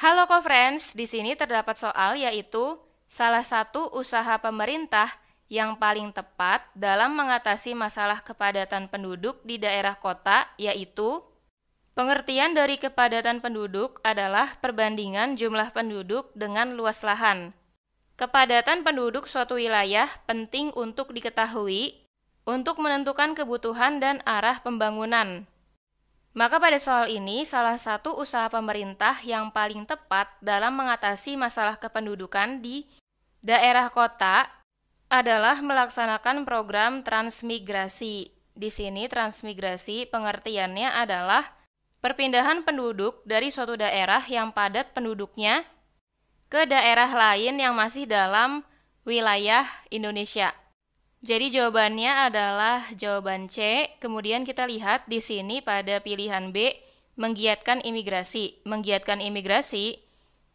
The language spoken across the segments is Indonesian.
Halo co-friends, di sini terdapat soal yaitu salah satu usaha pemerintah yang paling tepat dalam mengatasi masalah kepadatan penduduk di daerah kota yaitu pengertian dari kepadatan penduduk adalah perbandingan jumlah penduduk dengan luas lahan. Kepadatan penduduk suatu wilayah penting untuk diketahui untuk menentukan kebutuhan dan arah pembangunan. Maka pada soal ini, salah satu usaha pemerintah yang paling tepat dalam mengatasi masalah kependudukan di daerah kota adalah melaksanakan program transmigrasi. Di sini transmigrasi pengertiannya adalah perpindahan penduduk dari suatu daerah yang padat penduduknya ke daerah lain yang masih dalam wilayah Indonesia. Jadi jawabannya adalah jawaban C. Kemudian kita lihat di sini pada pilihan B, menggiatkan imigrasi. Menggiatkan imigrasi,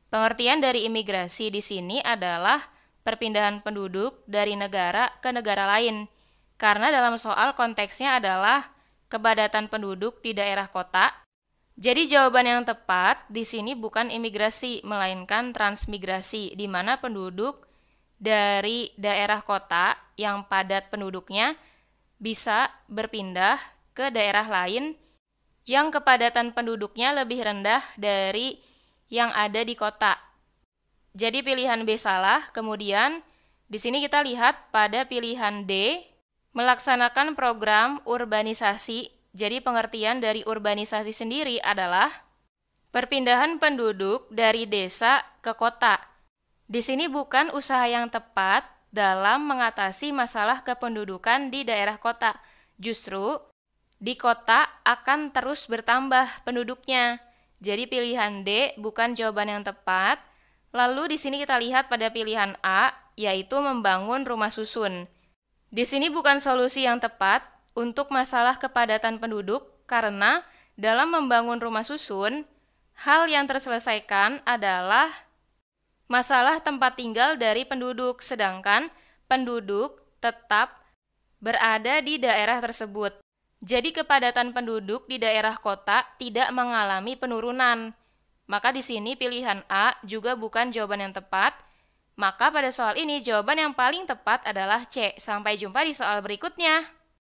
pengertian dari imigrasi di sini adalah perpindahan penduduk dari negara ke negara lain. Karena dalam soal konteksnya adalah kepadatan penduduk di daerah kota. Jadi jawaban yang tepat di sini bukan imigrasi, melainkan transmigrasi, di mana penduduk dari daerah kota yang padat penduduknya bisa berpindah ke daerah lain yang kepadatan penduduknya lebih rendah dari yang ada di kota. Jadi pilihan B salah, kemudian di sini kita lihat pada pilihan D, melaksanakan program urbanisasi. Jadi pengertian dari urbanisasi sendiri adalah perpindahan penduduk dari desa ke kota di sini bukan usaha yang tepat dalam mengatasi masalah kependudukan di daerah kota. Justru, di kota akan terus bertambah penduduknya. Jadi pilihan D bukan jawaban yang tepat. Lalu di sini kita lihat pada pilihan A, yaitu membangun rumah susun. Di sini bukan solusi yang tepat untuk masalah kepadatan penduduk karena dalam membangun rumah susun, hal yang terselesaikan adalah masalah tempat tinggal dari penduduk, sedangkan penduduk tetap berada di daerah tersebut. Jadi kepadatan penduduk di daerah kota tidak mengalami penurunan. Maka di sini pilihan A juga bukan jawaban yang tepat. Maka pada soal ini jawaban yang paling tepat adalah C. Sampai jumpa di soal berikutnya.